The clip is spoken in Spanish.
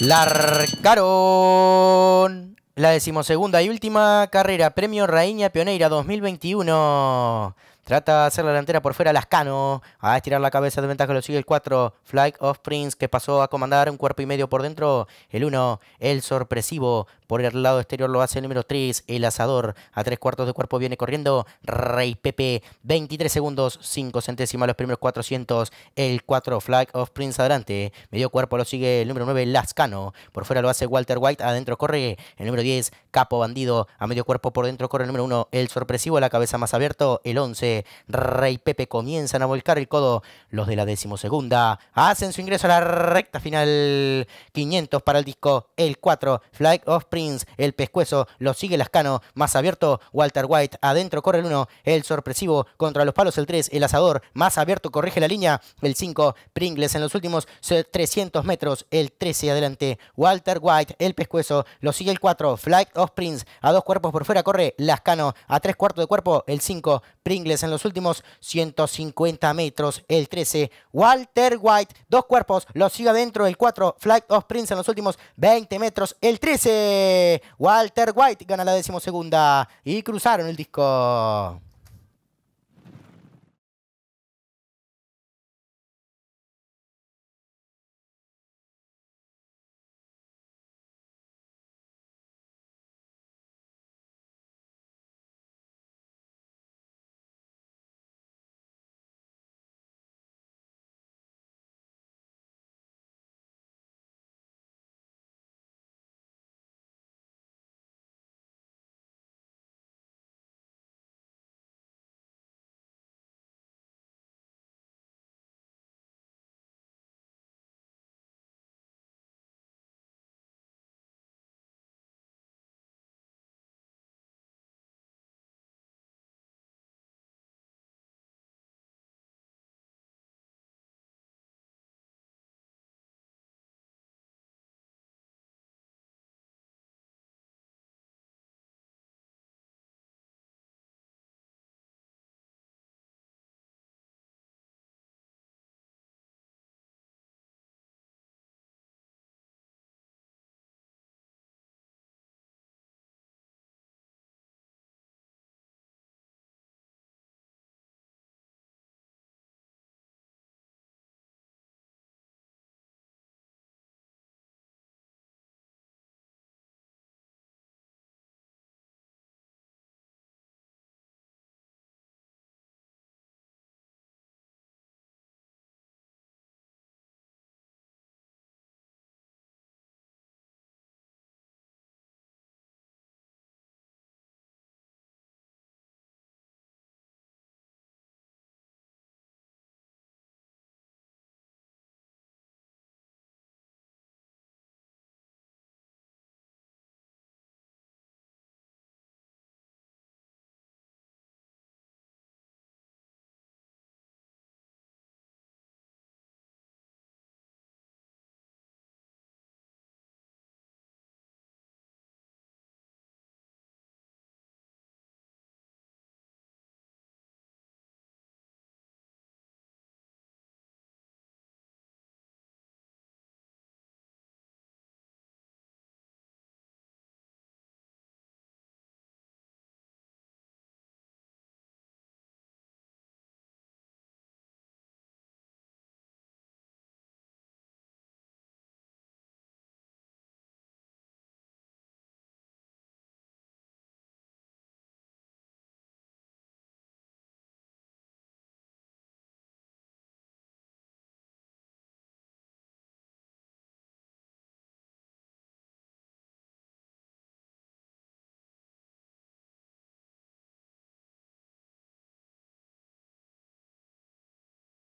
La decimosegunda y última carrera, Premio Raíña Pioneira 2021. Trata de hacer la delantera por fuera Lascano. A estirar la cabeza de ventaja lo sigue el 4. Flight of Prince que pasó a comandar un cuerpo y medio por dentro. El 1, el sorpresivo por el lado exterior lo hace el número 3, el asador. A tres cuartos de cuerpo viene corriendo Rey Pepe. 23 segundos, 5 centésimas los primeros 400. El 4, Flag of Prince adelante. Medio cuerpo lo sigue el número 9, Lascano. Por fuera lo hace Walter White. Adentro corre el número 10, Capo Bandido. A medio cuerpo por dentro corre el número 1, el sorpresivo. La cabeza más abierto, el 11. Rey Pepe comienzan a volcar el codo. Los de la decimosegunda hacen su ingreso a la recta final. 500 para el disco, el 4, Flag of Prince el pescuezo, lo sigue Lascano, más abierto Walter White, adentro corre el 1, el sorpresivo contra los palos el 3, el asador, más abierto corrige la línea, el 5, Pringles en los últimos 300 metros, el 13 adelante, Walter White, el pescuezo, lo sigue el 4, Flight of Prince, a dos cuerpos por fuera corre Lascano, a tres cuartos de cuerpo el 5, Pringles en los últimos 150 metros, el 13, Walter White, dos cuerpos, lo sigue adentro el 4, Flight of Prince en los últimos 20 metros, el 13. Walter White. Gana la decimosegunda y cruzaron el disco.